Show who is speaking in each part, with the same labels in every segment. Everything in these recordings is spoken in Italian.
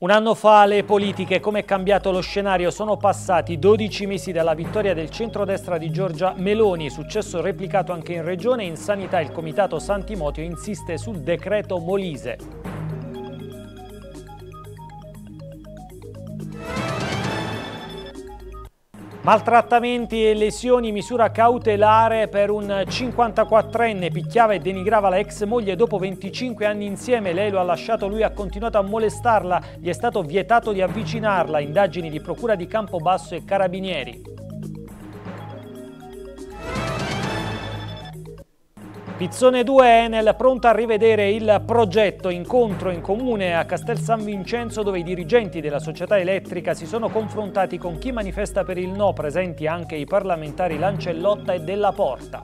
Speaker 1: Un anno fa le politiche, come è cambiato lo scenario, sono passati 12 mesi dalla vittoria del centrodestra di Giorgia Meloni, successo replicato anche in regione, in sanità il comitato Santimotio insiste sul decreto Molise. Maltrattamenti e lesioni, misura cautelare per un 54enne, picchiava e denigrava la ex moglie dopo 25 anni insieme, lei lo ha lasciato, lui ha continuato a molestarla, gli è stato vietato di avvicinarla, indagini di procura di Campobasso e Carabinieri. Pizzone 2 Enel pronta a rivedere il progetto incontro in comune a Castel San Vincenzo dove i dirigenti della società elettrica si sono confrontati con chi manifesta per il no, presenti anche i parlamentari Lancellotta e Della Porta.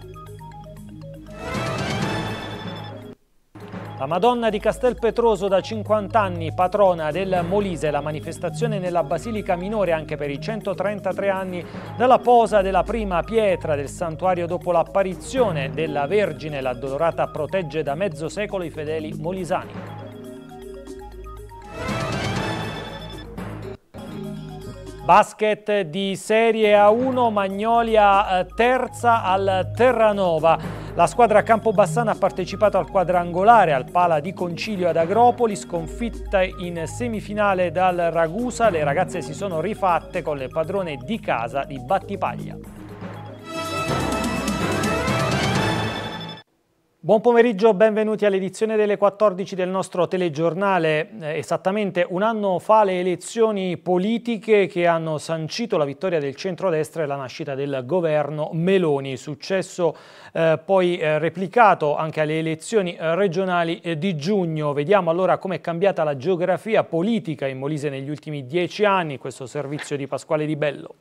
Speaker 1: La Madonna di Castelpetroso da 50 anni, patrona del Molise, la manifestazione nella Basilica Minore anche per i 133 anni dalla posa della prima pietra del santuario dopo l'apparizione della Vergine, l'addolorata protegge da mezzo secolo i fedeli molisani. Basket di Serie A1, Magnolia eh, terza al Terranova. La squadra campobassana ha partecipato al quadrangolare al Pala di Concilio ad Agropoli, sconfitta in semifinale dal Ragusa. Le ragazze si sono rifatte con le padrone di casa di Battipaglia. Buon pomeriggio, benvenuti all'edizione delle 14 del nostro telegiornale. Eh, esattamente un anno fa le elezioni politiche che hanno sancito la vittoria del centrodestra e la nascita del governo Meloni, successo eh, poi eh, replicato anche alle elezioni eh, regionali eh, di giugno. Vediamo allora come è cambiata la geografia politica in Molise negli ultimi dieci anni, questo servizio di Pasquale Di Bello.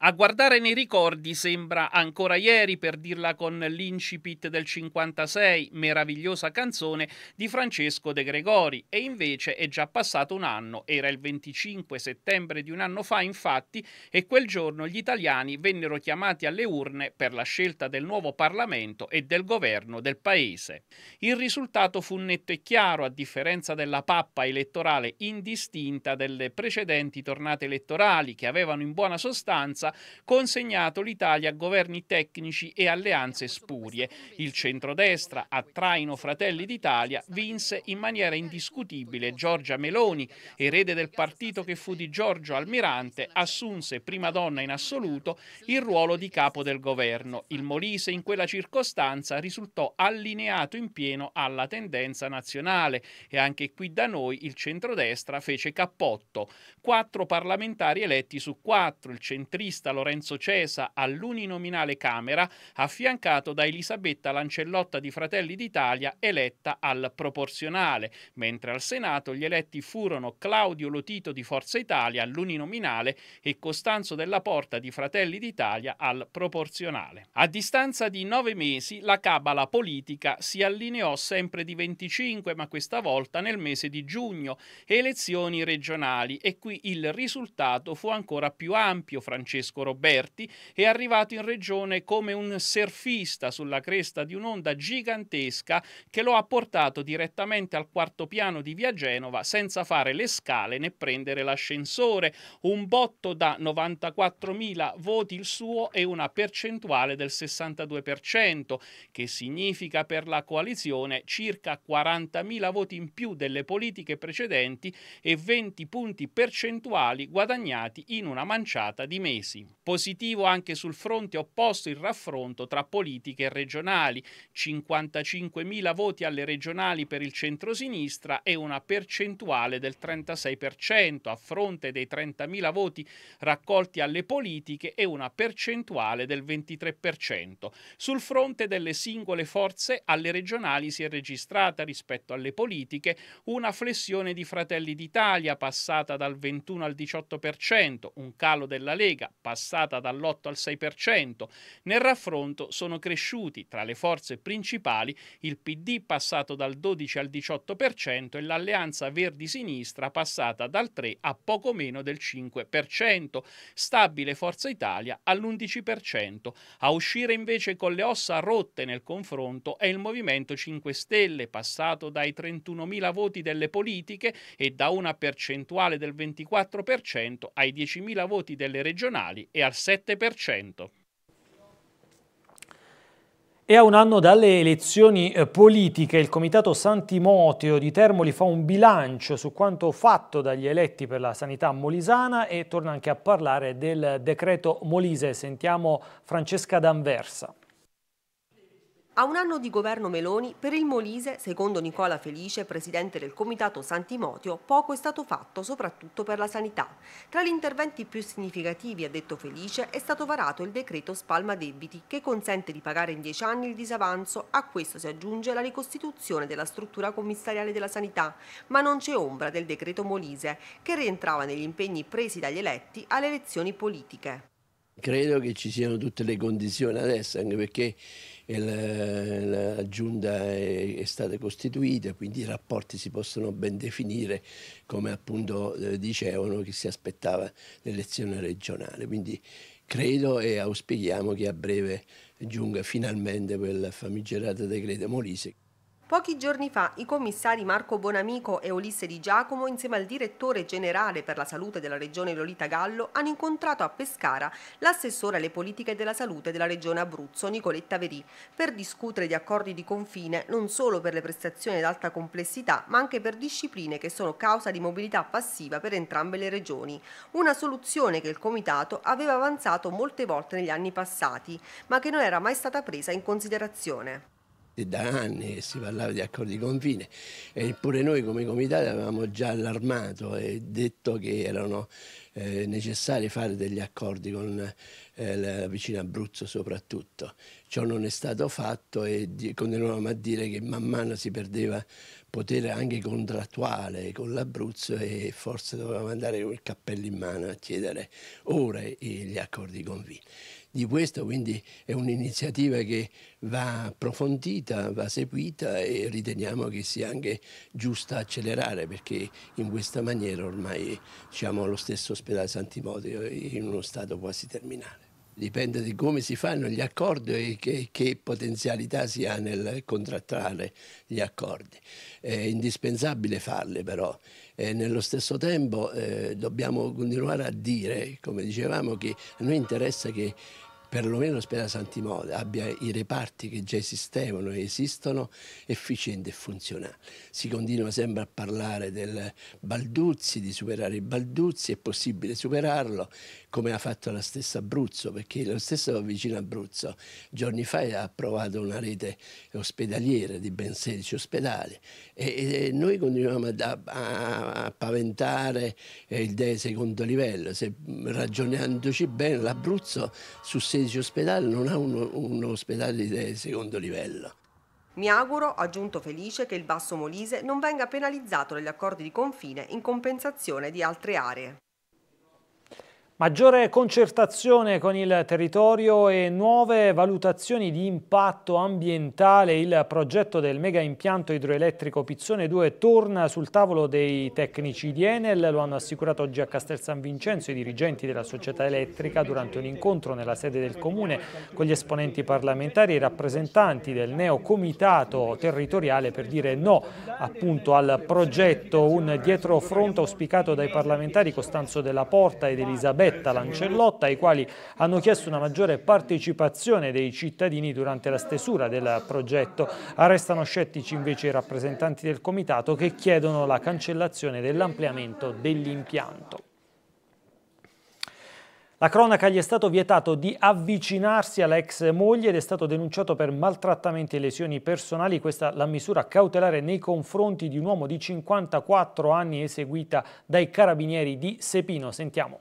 Speaker 2: A guardare nei ricordi sembra ancora ieri, per dirla con l'incipit del 56, meravigliosa canzone di Francesco De Gregori, e invece è già passato un anno, era il 25 settembre di un anno fa infatti, e quel giorno gli italiani vennero chiamati alle urne per la scelta del nuovo Parlamento e del governo del paese. Il risultato fu netto e chiaro, a differenza della pappa elettorale indistinta delle precedenti tornate elettorali, che avevano in buona sostanza Gaza, consegnato l'Italia a governi tecnici e alleanze spurie. Il centrodestra, a traino Fratelli d'Italia, vinse in maniera indiscutibile Giorgia Meloni, erede del partito che fu di Giorgio Almirante, assunse prima donna in assoluto il ruolo di capo del governo. Il Molise in quella circostanza risultò allineato in pieno alla tendenza nazionale e anche qui da noi il centrodestra fece cappotto. Quattro parlamentari eletti su quattro, il centrista fascista Lorenzo Cesa all'uninominale Camera, affiancato da Elisabetta Lancellotta di Fratelli d'Italia, eletta al proporzionale, mentre al Senato gli eletti furono Claudio Lotito di Forza Italia all'uninominale e Costanzo Della Porta di Fratelli d'Italia al proporzionale. A distanza di nove mesi la cabala politica si allineò sempre di 25, ma questa volta nel mese di giugno, elezioni regionali e qui il risultato fu ancora più ampio. Francesco Francesco Roberti, è arrivato in regione come un surfista sulla cresta di un'onda gigantesca che lo ha portato direttamente al quarto piano di Via Genova senza fare le scale né prendere l'ascensore. Un botto da 94.000 voti il suo e una percentuale del 62%, che significa per la coalizione circa 40.000 voti in più delle politiche precedenti e 20 punti percentuali guadagnati in una manciata di mesi prezzi. Positivo anche sul fronte opposto il raffronto tra politiche regionali, 55.000 voti alle regionali per il centrosinistra e una percentuale del 36% a fronte dei 30.000 voti raccolti alle politiche e una percentuale del 23%. Sul fronte delle singole forze alle regionali si è registrata rispetto alle politiche una flessione di Fratelli d'Italia passata dal 21 al 18%, un calo della Lega passata dall'8 al 6%. Nel raffronto sono cresciuti tra le forze principali il PD passato dal 12 al 18% e l'alleanza Verdi-Sinistra passata dal 3 a poco meno del 5%. Stabile Forza Italia all'11%. A uscire invece con le ossa rotte nel confronto è il Movimento 5 Stelle passato dai 31.000 voti delle politiche e da una percentuale del 24% ai 10.000 voti delle regionali regionali e al 7%.
Speaker 1: E a un anno dalle elezioni eh, politiche il Comitato San Timoteo di Termoli fa un bilancio su quanto fatto dagli eletti per la sanità molisana e torna anche a parlare del decreto Molise. Sentiamo Francesca D'Anversa.
Speaker 3: A un anno di governo Meloni, per il Molise, secondo Nicola Felice, presidente del Comitato Santimotio, poco è stato fatto, soprattutto per la sanità. Tra gli interventi più significativi, ha detto Felice, è stato varato il decreto Spalma Debiti, che consente di pagare in dieci anni il disavanzo. A questo si aggiunge la ricostituzione della struttura commissariale della sanità, ma non c'è ombra del decreto Molise, che rientrava negli impegni presi dagli eletti alle elezioni politiche.
Speaker 4: Credo che ci siano tutte le condizioni adesso, anche perché la, la giunta è, è, stata costituita, quindi i rapporti si possono ben definire come appunto eh, dicevano che si aspettava l'elezione regionale. Quindi credo e auspichiamo che a breve giunga finalmente quel famigerato decreto Molise.
Speaker 3: Pochi giorni fa i commissari Marco Bonamico e Ulisse Di Giacomo insieme al direttore generale per la salute della regione Lolita Gallo hanno incontrato a Pescara l'assessore alle politiche della salute della regione Abruzzo Nicoletta Verì per discutere di accordi di confine non solo per le prestazioni ad alta complessità ma anche per discipline che sono causa di mobilità passiva per entrambe le regioni. Una soluzione che il comitato aveva avanzato molte volte negli anni passati ma che non era mai stata presa in considerazione
Speaker 4: da anni che si parlava di accordi di confine, eppure noi come Comitato avevamo già allarmato e detto che erano eh, necessari fare degli accordi con eh, la vicina Abruzzo soprattutto. Ciò non è stato fatto e continuavamo a dire che man mano si perdeva potere anche contrattuale con l'Abruzzo e forse dovevamo andare con il cappello in mano a chiedere ora gli accordi di confine di questo, quindi è un'iniziativa che va approfondita, va seguita e riteniamo che sia anche giusta accelerare perché in questa maniera ormai diciamo, lo stesso ospedale Sant'Imoteo è in uno stato quasi terminale dipende di come si fanno gli accordi e che, che potenzialità si ha nel contrattare gli accordi. È indispensabile farli però. E nello stesso tempo eh, dobbiamo continuare a dire, come dicevamo, che a noi interessa che perlomeno l'ospedale Sant'Imode abbia i reparti che già esistevano e esistono efficienti e funzionali. Si continua sempre a parlare del Balduzzi, di superare i Balduzzi, è possibile superarlo, come ha fatto la stessa Abruzzo, perché lo stesso vicino Abruzzo giorni fa ha approvato una rete ospedaliera di ben 16 ospedali e, e noi continuiamo a, a, a paventare eh, il DE secondo livello. Se, ragionandoci bene, l'Abruzzo su 16 ospedali non ha uno, un ospedale di DE secondo livello.
Speaker 3: Mi auguro, aggiunto Felice, che il Basso Molise non venga penalizzato negli accordi di confine in compensazione di altre aree.
Speaker 1: Maggiore concertazione con il territorio e nuove valutazioni di impatto ambientale. Il progetto del mega impianto idroelettrico Pizzone 2 torna sul tavolo dei tecnici di Enel. Lo hanno assicurato oggi a Castel San Vincenzo i dirigenti della società elettrica durante un incontro nella sede del comune con gli esponenti parlamentari e i rappresentanti del neo comitato territoriale per dire no appunto al progetto. Un dietrofront auspicato dai parlamentari Costanzo Della Porta ed Elisabetta Letta, Lancellotta, ai quali hanno chiesto una maggiore partecipazione dei cittadini durante la stesura del progetto. Arrestano scettici invece i rappresentanti del comitato che chiedono la cancellazione dell'ampliamento dell'impianto. La cronaca gli è stato vietato di avvicinarsi alla ex moglie ed è stato denunciato per maltrattamenti e lesioni personali. Questa è la misura cautelare nei confronti di un uomo di 54 anni eseguita dai carabinieri di Sepino. Sentiamo.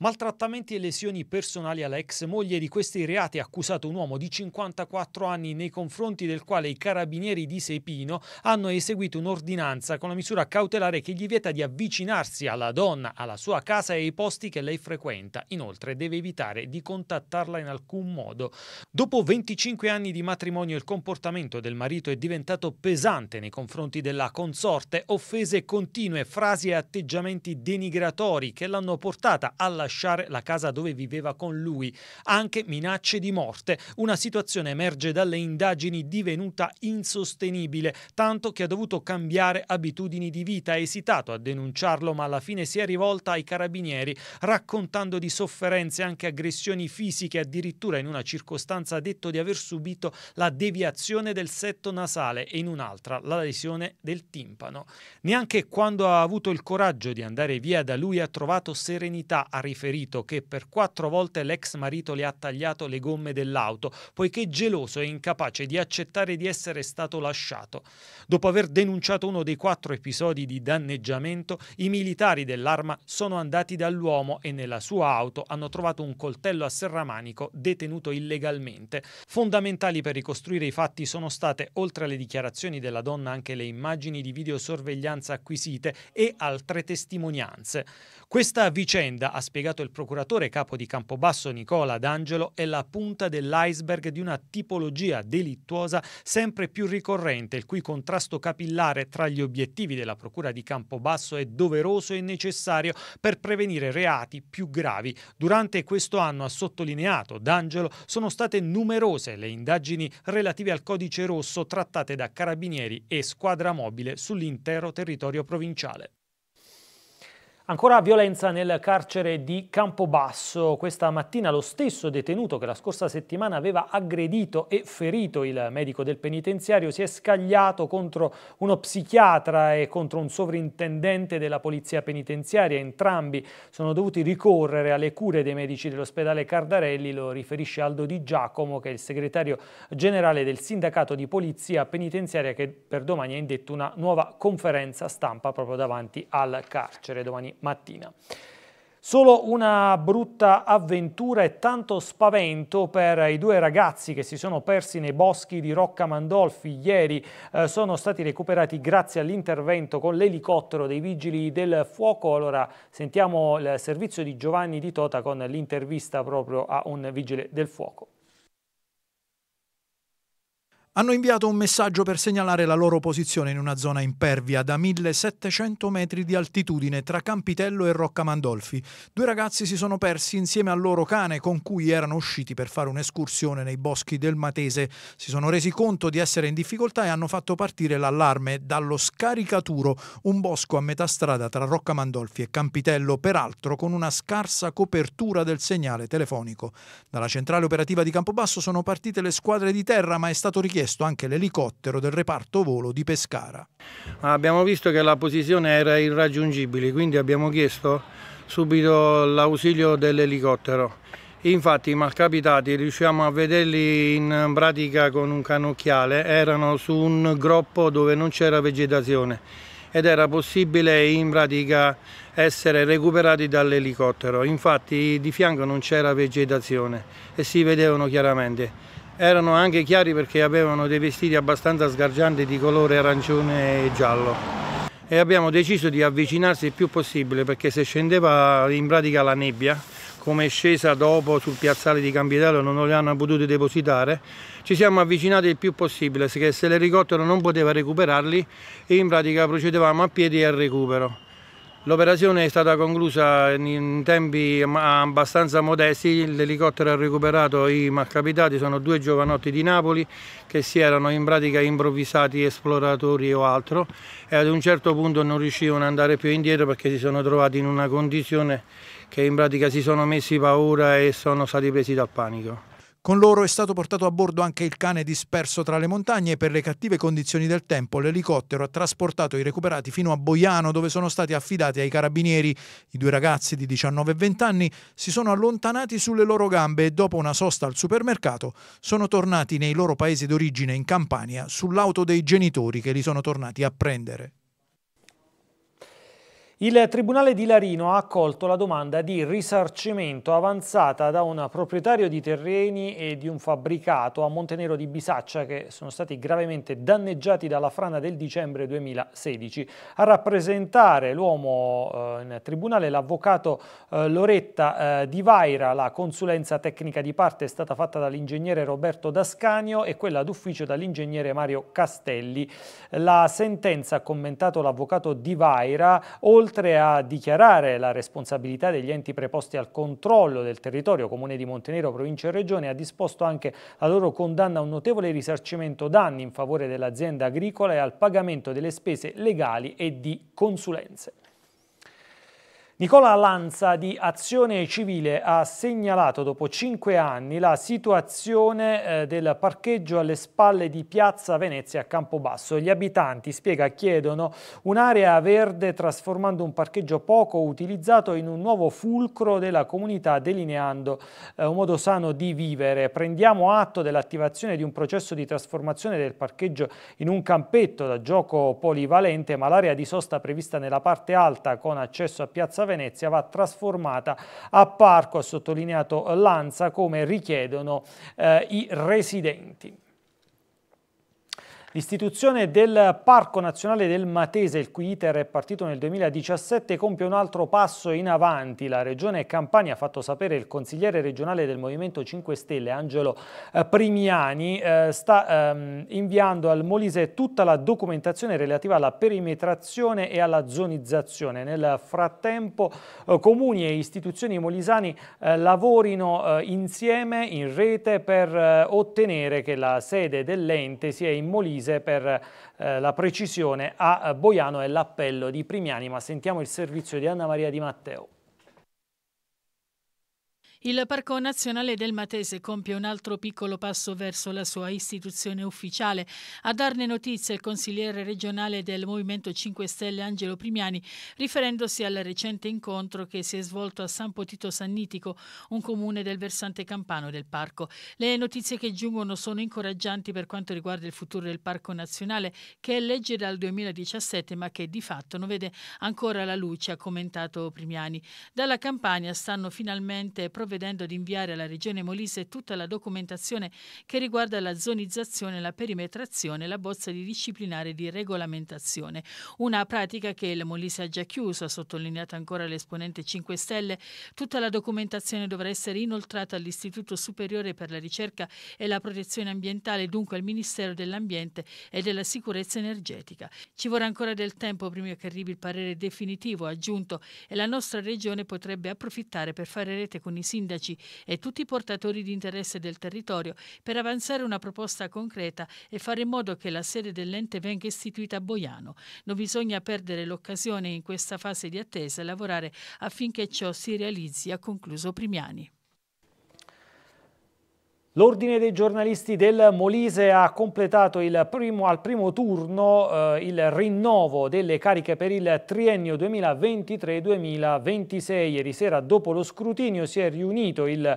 Speaker 1: Maltrattamenti e lesioni personali all'ex moglie di questi reati ha accusato un uomo di 54 anni nei confronti del quale i carabinieri di Sepino hanno eseguito un'ordinanza con la misura cautelare che gli vieta di avvicinarsi alla donna, alla sua casa e ai posti che lei frequenta. Inoltre deve evitare di contattarla in alcun modo. Dopo 25 anni di matrimonio il comportamento del marito è diventato pesante nei confronti della consorte, offese continue, frasi e atteggiamenti denigratori che l'hanno portata alla lasciare la casa dove viveva con lui, anche minacce di morte. Una situazione emerge dalle indagini divenuta insostenibile, tanto che ha dovuto cambiare abitudini di vita, ha esitato a denunciarlo ma alla fine si è rivolta ai carabinieri raccontando di sofferenze, anche aggressioni fisiche, addirittura in una circostanza ha detto di aver subito la deviazione del setto nasale e in un'altra la lesione del timpano. Neanche quando ha avuto il coraggio di andare via da lui ha trovato serenità, ha riflettuto riferito che per quattro volte l'ex marito le ha tagliato le gomme dell'auto, poiché geloso e incapace di accettare di essere stato lasciato. Dopo aver denunciato uno dei quattro episodi di danneggiamento, i militari dell'arma sono andati dall'uomo e nella sua auto hanno trovato un coltello a serramanico detenuto illegalmente. Fondamentali per ricostruire i fatti sono state, oltre alle dichiarazioni della donna, anche le immagini di videosorveglianza acquisite e altre testimonianze. Questa vicenda, ha spiegato spiegato il procuratore capo di Campobasso Nicola D'Angelo, è la punta dell'iceberg di una tipologia delittuosa sempre più ricorrente, il cui contrasto capillare tra gli obiettivi della Procura di Campobasso è doveroso e necessario per prevenire reati più gravi. Durante questo anno, ha sottolineato D'Angelo, sono state numerose le indagini relative al codice rosso trattate da carabinieri e squadra mobile sull'intero territorio provinciale. Ancora violenza nel carcere di Campobasso. Questa mattina lo stesso detenuto che la scorsa settimana aveva aggredito e ferito il medico del penitenziario si è scagliato contro uno psichiatra e contro un sovrintendente della polizia penitenziaria. Entrambi sono dovuti ricorrere alle cure dei medici dell'ospedale Cardarelli, lo riferisce Aldo Di Giacomo che è il segretario generale del sindacato di polizia penitenziaria che per domani ha indetto una nuova conferenza stampa proprio davanti al carcere. Domani mattina. Solo una brutta avventura e tanto spavento per i due ragazzi che si sono persi nei boschi di Rocca Mandolfi ieri. Eh, sono stati recuperati grazie all'intervento con l'elicottero dei vigili del fuoco. Allora sentiamo il servizio di Giovanni Di Tota con l'intervista proprio a un vigile del fuoco
Speaker 5: hanno inviato un messaggio per segnalare la loro posizione in una zona impervia da 1700 metri di altitudine tra Campitello e Rocca Mandolfi. Due ragazzi si sono persi insieme al loro cane con cui erano usciti per fare un'escursione nei boschi del Matese. Si sono resi conto di essere in difficoltà e hanno fatto partire l'allarme dallo Scaricaturo, un bosco a metà strada tra Rocca Mandolfi e Campitello, peraltro con una scarsa copertura del segnale telefonico. Dalla centrale operativa di Campobasso sono partite le squadre di terra, ma è stato richiesto arresto anche l'elicottero del reparto
Speaker 6: volo di Pescara. Ah, abbiamo visto che la posizione era irraggiungibile, quindi abbiamo chiesto subito l'ausilio dell'elicottero. Infatti i malcapitati riusciamo a vederli in pratica con un cannocchiale, erano su un groppo dove non c'era vegetazione ed era possibile in pratica essere recuperati dall'elicottero. Infatti di fianco non c'era vegetazione e si vedevano chiaramente erano anche chiari perché avevano dei vestiti abbastanza sgargianti di colore arancione e giallo e abbiamo deciso di avvicinarsi il più possibile perché se scendeva in pratica la nebbia come è scesa dopo sul piazzale di Campidello non le hanno potuto depositare ci siamo avvicinati il più possibile perché se l'elicottero non poteva recuperarli in pratica procedevamo a piedi al recupero L'operazione è stata conclusa in tempi abbastanza modesti, l'elicottero ha recuperato i malcapitati, sono due giovanotti di Napoli che si erano in pratica improvvisati esploratori o altro e ad un certo punto non riuscivano ad andare più indietro perché si sono trovati in una condizione che in pratica si sono messi paura e sono stati presi dal panico. Con loro è stato portato a bordo anche il cane disperso tra le montagne e per le
Speaker 5: cattive condizioni del tempo l'elicottero ha trasportato i recuperati fino a Boiano dove sono stati affidati ai carabinieri. I due ragazzi di 19 e 20 anni si sono allontanati sulle loro gambe e dopo una sosta al supermercato sono tornati nei loro paesi d'origine in Campania sull'auto dei genitori che li sono tornati a prendere.
Speaker 1: Il Tribunale di Larino ha accolto la domanda di risarcimento avanzata da un proprietario di terreni e di un fabbricato a Montenero di Bisaccia che sono stati gravemente danneggiati dalla frana del dicembre 2016. A rappresentare l'uomo eh, in tribunale l'avvocato eh, Loretta eh, Di Vaira, la consulenza tecnica di parte è stata fatta dall'ingegnere Roberto Dascanio e quella d'ufficio dall'ingegnere Mario Castelli. La sentenza, ha commentato l'avvocato Di Vaira, oltre oltre a dichiarare la responsabilità degli enti preposti al controllo del territorio, Comune di Montenero, Provincia e Regione, ha disposto anche la loro condanna a un notevole risarcimento danni in favore dell'azienda agricola e al pagamento delle spese legali e di consulenze. Nicola Lanza di Azione Civile ha segnalato dopo cinque anni la situazione eh, del parcheggio alle spalle di Piazza Venezia a Campobasso. Gli abitanti, spiega, chiedono un'area verde trasformando un parcheggio poco utilizzato in un nuovo fulcro della comunità delineando eh, un modo sano di vivere. Prendiamo atto dell'attivazione di un processo di trasformazione del parcheggio in un campetto da gioco polivalente ma l'area di sosta prevista nella parte alta con accesso a Piazza Venezia Venezia va trasformata a parco, ha sottolineato Lanza, come richiedono eh, i residenti. L'istituzione del Parco Nazionale del Matese, il cui iter è partito nel 2017, compie un altro passo in avanti. La Regione Campania ha fatto sapere il consigliere regionale del Movimento 5 Stelle, Angelo eh, Primiani, eh, sta ehm, inviando al Molise tutta la documentazione relativa alla perimetrazione e alla zonizzazione. Nel frattempo eh, comuni e istituzioni molisani lavorino insieme in rete per ottenere che la sede dell'ente sia in Molise Molise per eh, la precisione a Boiano e l'appello di Primiani, ma sentiamo il servizio di Anna Maria Di Matteo.
Speaker 7: Il Parco Nazionale del Matese compie un altro piccolo passo verso la sua istituzione ufficiale. A darne notizia il consigliere regionale del Movimento 5 Stelle Angelo Primiani, riferendosi al recente incontro che si è svolto a San Potito Sannitico, un comune del versante campano del parco. Le notizie che giungono sono incoraggianti per quanto riguarda il futuro del Parco Nazionale, che è legge dal 2017 ma che di fatto non vede ancora la luce, ha commentato Primiani. Dalla campagna stanno finalmente provvedendo provvedendo ad inviare alla Regione Molise tutta la documentazione che riguarda la zonizzazione, la perimetrazione e la bozza di disciplinare di regolamentazione. Una pratica che il Molise ha già chiuso, ha sottolineato ancora l'esponente 5 Stelle. Tutta la documentazione dovrà essere inoltrata all'Istituto Superiore per la Ricerca e la Protezione Ambientale, dunque al Ministero dell'Ambiente e della Sicurezza Energetica. Ci vorrà ancora del tempo prima che arrivi il parere definitivo, ha aggiunto, e la nostra Regione potrebbe approfittare per fare rete con i sindaci sindaci e tutti i portatori di interesse del territorio per avanzare una proposta concreta e fare in modo che la sede dell'ente venga istituita a Boiano. Non bisogna perdere l'occasione in questa fase di attesa e lavorare affinché ciò si realizzi, ha concluso Primiani.
Speaker 1: L'Ordine dei giornalisti del Molise ha completato primo, al primo turno eh, il rinnovo delle cariche per il triennio 2023-2026. Ieri sera dopo lo scrutinio si è riunito il eh,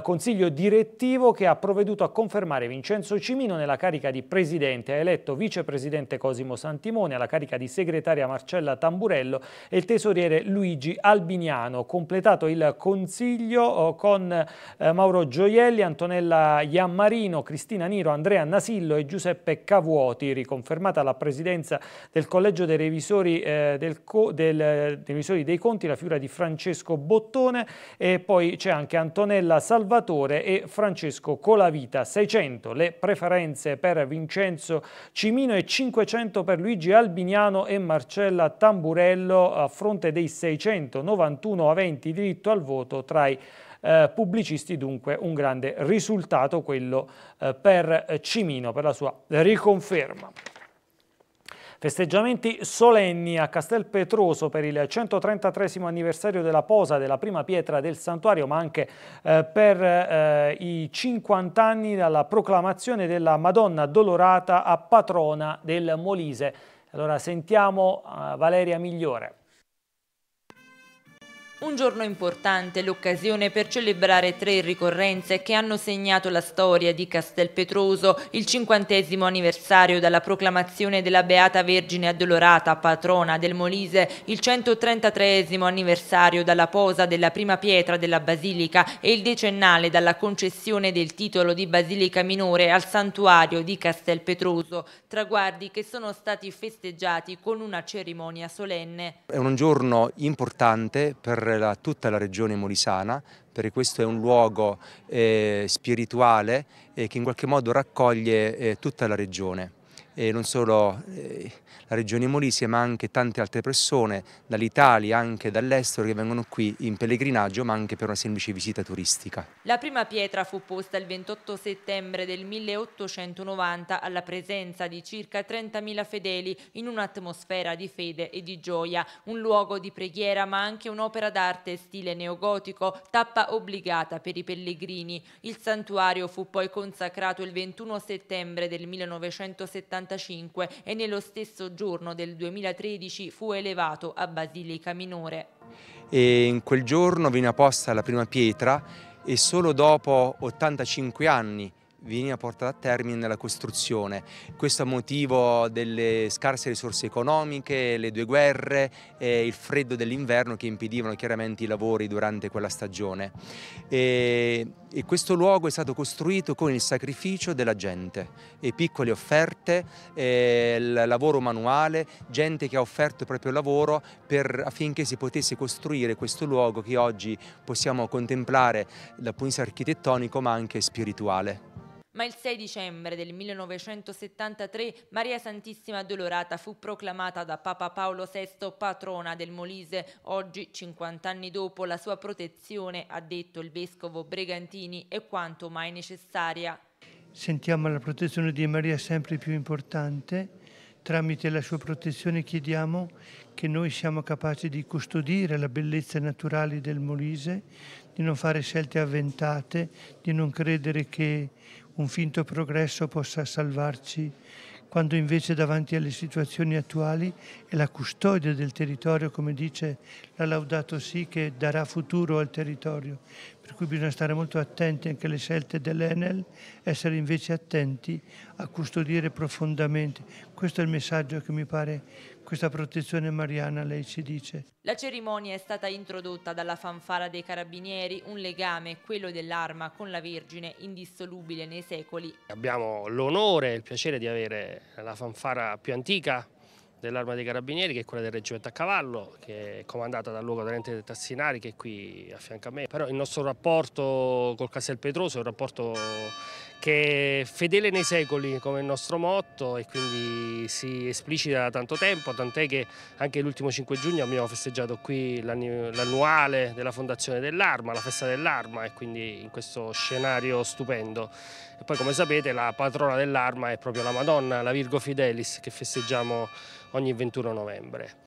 Speaker 1: Consiglio direttivo che ha provveduto a confermare Vincenzo Cimino nella carica di Presidente, ha eletto Vicepresidente Cosimo Santimone, alla carica di Segretaria Marcella Tamburello e il Tesoriere Luigi Albiniano. Completato il Consiglio eh, con eh, Mauro Gioielli, Antonella Marta Iammarino, Cristina Niro, Andrea Nasillo e Giuseppe Cavuoti, riconfermata la presidenza del Collegio dei Revisori, eh, del co del, eh, Revisori dei Conti, la figura di Francesco Bottone e poi c'è anche Antonella Salvatore e Francesco Colavita. 600 le preferenze per Vincenzo Cimino e 500 per Luigi Albiniano e Marcella Tamburello a fronte dei 691 aventi diritto al voto tra i eh, pubblicisti, dunque un grande risultato quello eh, per eh, Cimino, per la sua riconferma. Festeggiamenti solenni a Castel Petroso per il 133 anniversario della posa della prima pietra del santuario, ma anche eh, per eh, i 50 anni dalla proclamazione della Madonna Dolorata a patrona del Molise. Allora sentiamo eh, Valeria Migliore.
Speaker 8: Un giorno importante, l'occasione per celebrare tre ricorrenze che hanno segnato la storia di Castelpetroso, il cinquantesimo anniversario dalla proclamazione della Beata Vergine Addolorata, patrona del Molise, il 133 anniversario dalla posa della prima pietra della Basilica e il decennale dalla concessione del titolo di Basilica Minore al santuario di Castelpetroso, traguardi che sono stati festeggiati con una cerimonia solenne.
Speaker 9: È un giorno importante per la, tutta la regione molisana perché questo è un luogo eh, spirituale eh, che in qualche modo raccoglie eh, tutta la regione e non solo eh, la regione Molise ma anche tante altre persone dall'Italia, anche dall'estero che vengono qui in pellegrinaggio ma anche per una semplice visita turistica.
Speaker 8: La prima pietra fu posta il 28 settembre del 1890 alla presenza di circa 30.000 fedeli in un'atmosfera di fede e di gioia, un luogo di preghiera ma anche un'opera d'arte stile neogotico, tappa obbligata per i pellegrini. Il santuario fu poi consacrato il 21 settembre del 1975 e nello stesso giorno del 2013 fu elevato a Basilica Minore.
Speaker 9: E in quel giorno venne posta la prima pietra e solo dopo 85 anni veniva portata a termine la costruzione. Questo a motivo delle scarse risorse economiche, le due guerre e il freddo dell'inverno che impedivano chiaramente i lavori durante quella stagione. E e questo luogo è stato costruito con il sacrificio della gente, e piccole offerte, e lavoro manuale, gente che ha offerto il proprio lavoro per, affinché si potesse costruire questo luogo che oggi possiamo contemplare dal punto di vista architettonico ma anche spirituale.
Speaker 8: Ma il 6 dicembre del 1973 Maria Santissima Dolorata fu proclamata da Papa Paolo VI patrona del Molise. Oggi, 50 anni dopo, la sua protezione, ha detto il vescovo Bregantini, è quanto mai necessaria.
Speaker 6: Sentiamo la protezione di Maria sempre più importante. Tramite la sua protezione chiediamo che noi siamo capaci di custodire la bellezza naturale del Molise, di non fare scelte avventate, di non credere che un finto progresso possa salvarci, quando invece davanti alle situazioni attuali è la custodia del territorio, come dice la Laudato Si, che darà futuro al territorio. Per cui bisogna stare molto attenti anche alle scelte dell'Enel, essere invece attenti a custodire profondamente. Questo è il messaggio che mi pare questa protezione mariana, lei ci dice.
Speaker 8: La cerimonia è stata introdotta dalla fanfara dei carabinieri, un legame, quello dell'arma, con la Vergine, indissolubile nei secoli.
Speaker 1: Abbiamo l'onore e il piacere di avere la fanfara più antica dell'arma dei carabinieri che è quella del reggimento a cavallo che è comandata dal luogo luogotenente Tassinari che è qui a fianco a me però il nostro rapporto col Castel Petroso è un rapporto che è fedele nei secoli come il nostro motto e quindi si esplicita da tanto tempo, tant'è che anche l'ultimo 5 giugno abbiamo festeggiato qui l'annuale della fondazione dell'Arma, la festa dell'Arma e quindi in questo scenario stupendo. E poi come sapete la patrona dell'Arma è proprio la Madonna, la Virgo Fidelis che festeggiamo ogni 21 novembre.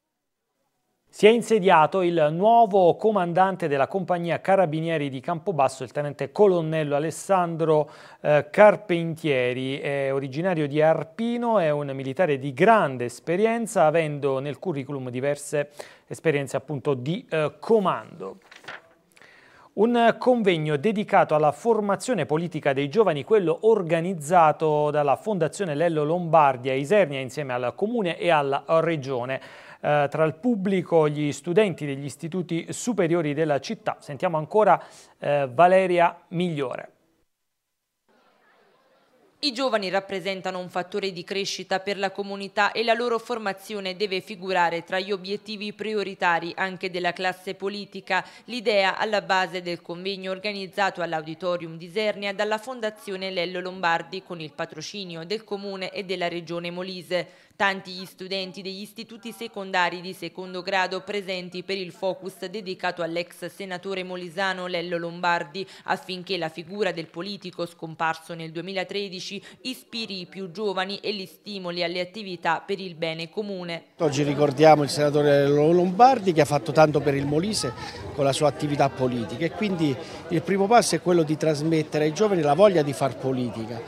Speaker 1: Si è insediato il nuovo comandante della compagnia Carabinieri di Campobasso, il tenente colonnello Alessandro eh, Carpentieri, è originario di Arpino, è un militare di grande esperienza, avendo nel curriculum diverse esperienze appunto di eh, comando. Un convegno dedicato alla formazione politica dei giovani, quello organizzato dalla Fondazione Lello Lombardia Isernia insieme al Comune e alla Regione eh, tra il pubblico, gli studenti degli istituti superiori della città. Sentiamo ancora eh, Valeria Migliore.
Speaker 8: I giovani rappresentano un fattore di crescita per la comunità e la loro formazione deve figurare tra gli obiettivi prioritari anche della classe politica, l'idea alla base del convegno organizzato all'Auditorium di Sernia dalla Fondazione Lello Lombardi con il patrocinio del Comune e della Regione Molise. Tanti gli studenti degli istituti secondari di secondo grado presenti per il focus dedicato all'ex senatore molisano Lello Lombardi affinché la figura del politico scomparso nel 2013 ispiri i più giovani e li stimoli alle attività per il bene comune.
Speaker 6: Oggi ricordiamo il senatore Lello Lombardi che ha fatto tanto per il Molise con la sua attività politica e quindi il primo passo è quello di trasmettere ai giovani la voglia di far politica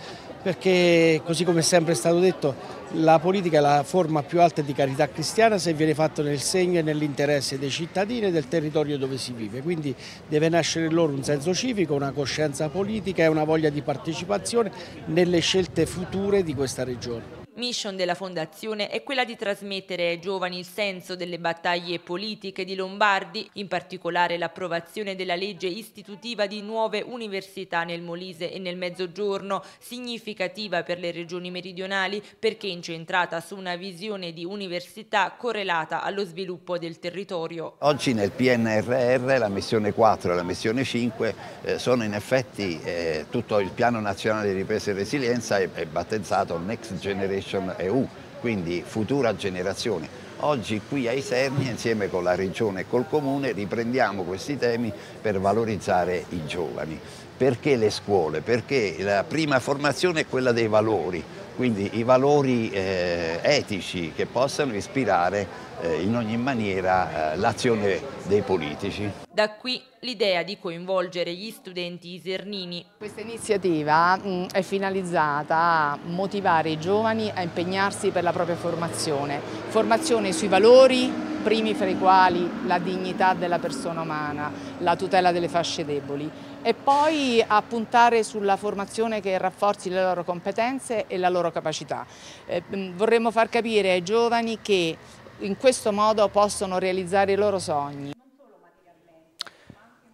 Speaker 6: perché così come è sempre stato detto la politica è la forma più alta di carità cristiana se viene fatta nel segno e nell'interesse dei cittadini e del territorio dove si vive, quindi deve nascere in loro un senso civico, una coscienza politica e una voglia di partecipazione nelle scelte future di questa regione.
Speaker 8: Mission della Fondazione è quella di trasmettere ai giovani il senso delle battaglie politiche di Lombardi, in particolare l'approvazione della legge istitutiva di nuove università nel Molise e nel Mezzogiorno, significativa per le regioni meridionali perché incentrata su una visione di università correlata allo sviluppo del territorio.
Speaker 4: Oggi nel PNRR la missione 4 e la missione 5 eh, sono in effetti eh, tutto il piano nazionale di ripresa e resilienza è, è battezzato Next Generation Generation EU, quindi futura generazione. Oggi qui a Isernia, insieme con la Regione e col Comune, riprendiamo questi temi per valorizzare i giovani. Perché le scuole? Perché la prima formazione è quella dei valori, quindi i valori eh, etici che possano ispirare eh, in ogni maniera eh, l'azione
Speaker 8: dei politici. Da qui l'idea di coinvolgere gli studenti isernini.
Speaker 3: Questa iniziativa mm, è finalizzata a motivare i giovani a impegnarsi per la propria formazione, formazione sui valori primi fra i quali la dignità della persona umana, la tutela delle fasce deboli e poi a puntare sulla formazione che rafforzi le loro competenze e la loro capacità. Eh, mm, vorremmo far capire ai giovani che in questo modo possono realizzare i loro sogni.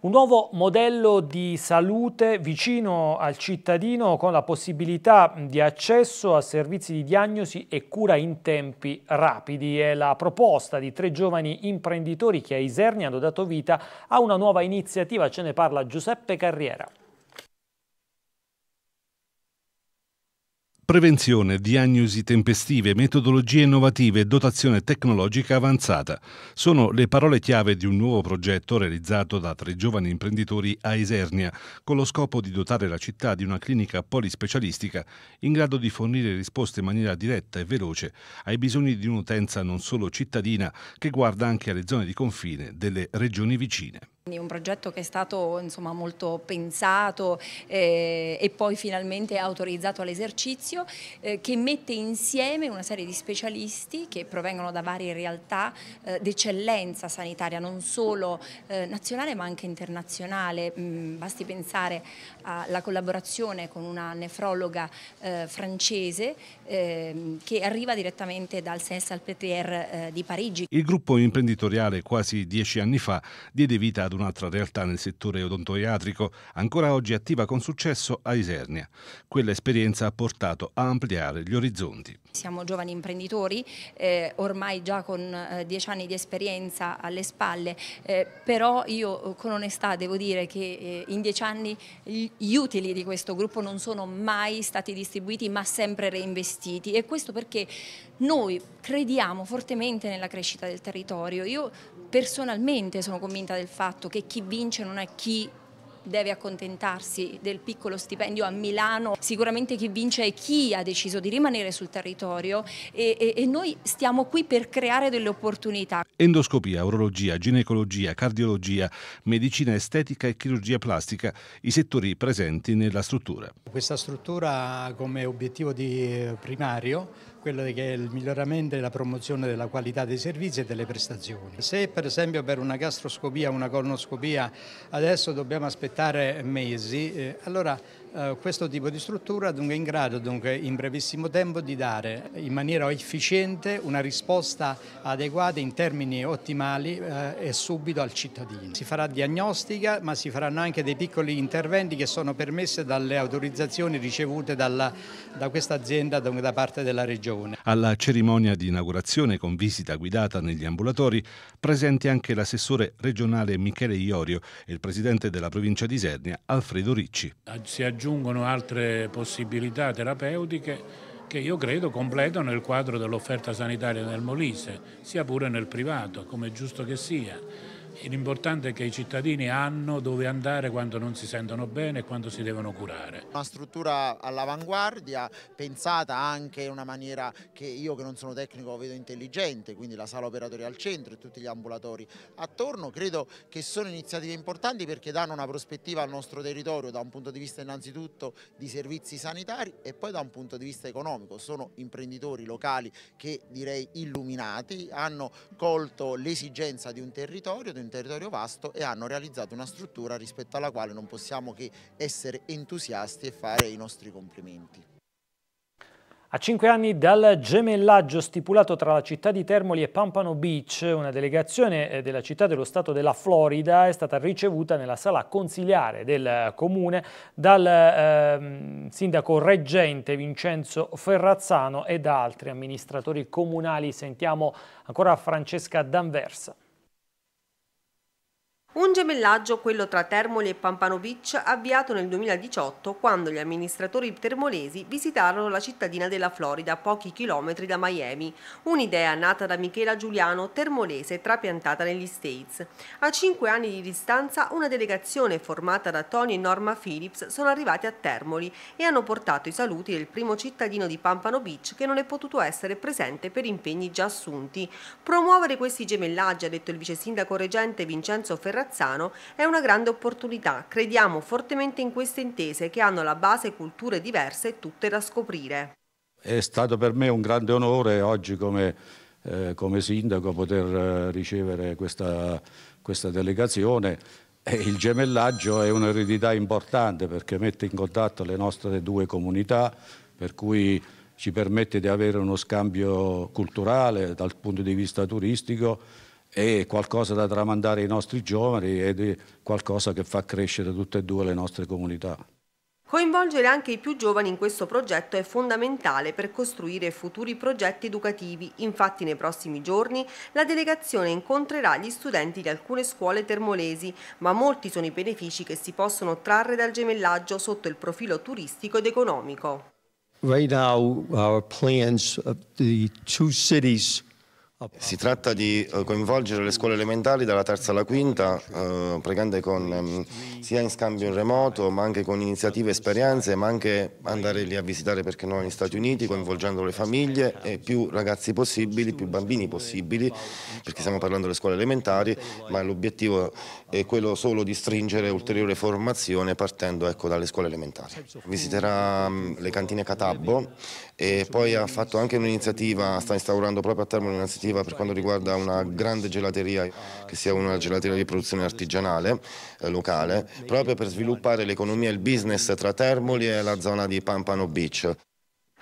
Speaker 1: Un nuovo modello di salute vicino al cittadino con la possibilità di accesso a servizi di diagnosi e cura in tempi rapidi. È la proposta di tre giovani imprenditori che a Isernia hanno dato vita a una nuova iniziativa, ce ne parla Giuseppe Carriera.
Speaker 10: Prevenzione, diagnosi tempestive, metodologie innovative e dotazione tecnologica avanzata sono le parole chiave di un nuovo progetto realizzato da tre giovani imprenditori a Isernia con lo scopo di dotare la città di una clinica polispecialistica in grado di fornire risposte in maniera diretta e veloce ai bisogni di un'utenza non solo cittadina che guarda anche alle zone di confine delle regioni vicine
Speaker 11: un progetto che è stato insomma, molto pensato eh, e poi finalmente autorizzato all'esercizio eh, che mette insieme una serie di specialisti che provengono da varie realtà eh, d'eccellenza sanitaria non solo eh, nazionale ma anche internazionale. Mm, basti pensare alla collaborazione con una nefrologa eh, francese ehm, che arriva direttamente dal Saint-Salpêtrière eh, di Parigi. Il
Speaker 10: gruppo imprenditoriale quasi dieci anni fa diede vita ad un un'altra realtà nel settore odontoiatrico, ancora oggi attiva con successo a Isernia. Quella esperienza ha portato a ampliare gli orizzonti.
Speaker 11: Siamo giovani imprenditori, eh, ormai già con eh, dieci anni di esperienza alle spalle, eh, però io eh, con onestà devo dire che eh, in dieci anni gli utili di questo gruppo non sono mai stati distribuiti ma sempre reinvestiti e questo perché noi crediamo fortemente nella crescita del territorio. Io personalmente sono convinta del fatto che chi vince non è chi deve accontentarsi del piccolo stipendio a Milano, sicuramente chi vince è chi ha deciso di rimanere sul territorio e, e, e noi stiamo qui per creare delle opportunità
Speaker 10: endoscopia, urologia, ginecologia, cardiologia, medicina estetica e chirurgia plastica, i settori presenti nella struttura.
Speaker 5: Questa struttura ha come obiettivo primario quello che è il miglioramento e la promozione della qualità dei servizi e delle prestazioni. Se per esempio per una gastroscopia, una colonoscopia adesso dobbiamo aspettare mesi, eh, allora eh, questo tipo di struttura dunque, è in grado dunque, in brevissimo tempo di dare in maniera efficiente una risposta adeguata in termini ottimali uh, e subito al cittadino. Si farà diagnostica ma si faranno anche dei piccoli interventi che sono permessi dalle autorizzazioni ricevute dalla, da questa azienda dunque, da parte della Regione.
Speaker 10: Alla cerimonia di inaugurazione con visita guidata negli ambulatori presenti anche l'assessore regionale Michele Iorio e il presidente della provincia di Isernia Alfredo Ricci. Ah, si
Speaker 2: aggiungono altre possibilità terapeutiche che io credo completano il quadro dell'offerta sanitaria nel Molise, sia pure nel privato, come è giusto che sia l'importante è che i cittadini hanno dove andare quando non si sentono bene e quando si devono
Speaker 9: curare. Una struttura all'avanguardia, pensata anche in una maniera che io che non sono tecnico vedo intelligente, quindi la sala operatoria al centro e tutti gli ambulatori attorno, credo che sono iniziative importanti perché danno una prospettiva al nostro territorio da un punto di vista innanzitutto di servizi sanitari e poi da un punto di vista economico, sono imprenditori locali che direi illuminati, hanno colto l'esigenza di un territorio, di un territorio vasto e hanno realizzato una struttura rispetto alla quale non possiamo che essere entusiasti e fare i nostri complimenti.
Speaker 1: A cinque anni dal gemellaggio stipulato tra la città di Termoli e Pampano Beach, una delegazione eh, della città dello Stato della Florida è stata ricevuta nella sala consigliare del comune dal eh, sindaco reggente Vincenzo Ferrazzano e da altri amministratori comunali. Sentiamo ancora Francesca D'Anversa.
Speaker 3: Un gemellaggio, quello tra Termoli e Pampano Beach, avviato nel 2018 quando gli amministratori termolesi visitarono la cittadina della Florida, pochi chilometri da Miami. Un'idea nata da Michela Giuliano, termolese trapiantata negli States. A cinque anni di distanza, una delegazione formata da Tony e Norma Phillips sono arrivati a Termoli e hanno portato i saluti del primo cittadino di Pampano Beach che non è potuto essere presente per impegni già assunti. Promuovere questi gemellaggi, ha detto il vice sindaco reggente Vincenzo Ferrari, Grazzano è una grande opportunità. Crediamo fortemente in queste intese che hanno alla base culture diverse tutte da scoprire.
Speaker 10: È stato per me un grande onore oggi come, eh, come sindaco poter eh, ricevere questa, questa delegazione. il gemellaggio è un'eredità importante perché mette in contatto le nostre due comunità, per cui ci permette di avere uno scambio culturale dal punto di vista turistico è qualcosa da tramandare ai nostri giovani ed è qualcosa che fa crescere tutte e due le nostre comunità.
Speaker 3: Coinvolgere anche i più giovani in questo progetto è fondamentale per costruire futuri progetti educativi. Infatti nei prossimi giorni la delegazione incontrerà gli studenti di alcune scuole termolesi, ma molti sono i benefici che si possono trarre dal gemellaggio sotto il profilo turistico ed economico.
Speaker 9: Right now our plans of the
Speaker 11: two cities
Speaker 6: si tratta di eh, coinvolgere le scuole elementari dalla terza alla quinta, eh, pregando con, eh, sia in scambio in remoto, ma anche con iniziative e esperienze, ma anche andare lì a visitare, perché no, negli Stati Uniti, coinvolgendo le famiglie e più ragazzi possibili, più bambini possibili, perché stiamo parlando delle scuole elementari, ma l'obiettivo è quello solo di stringere ulteriore formazione partendo ecco, dalle scuole elementari. Visiterà mm, le cantine Catabbo e poi ha fatto anche un'iniziativa, sta instaurando proprio a termine un'iniziativa iniziativa per quanto riguarda una grande gelateria, che sia una gelateria di produzione artigianale, eh, locale, proprio per sviluppare l'economia e il business tra Termoli e la zona di Pampano Beach.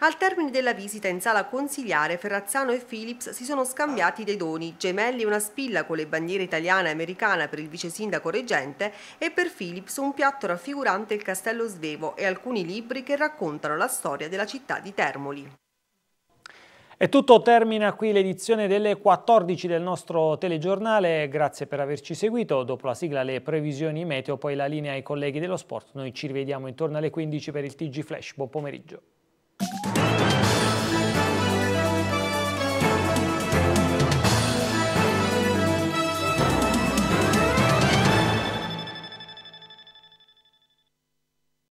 Speaker 3: Al termine della visita in sala consigliare, Ferrazzano e Philips si sono scambiati dei doni, gemelli una spilla con le bandiere italiana e americana per il vice sindaco reggente e per Philips un piatto raffigurante il castello svevo e alcuni libri che raccontano la storia della città di Termoli.
Speaker 1: È tutto, termina qui l'edizione delle 14 del nostro telegiornale, grazie per averci seguito, dopo la sigla le previsioni meteo, poi la linea ai colleghi dello sport, noi ci rivediamo intorno alle 15 per il TG Flash, buon pomeriggio.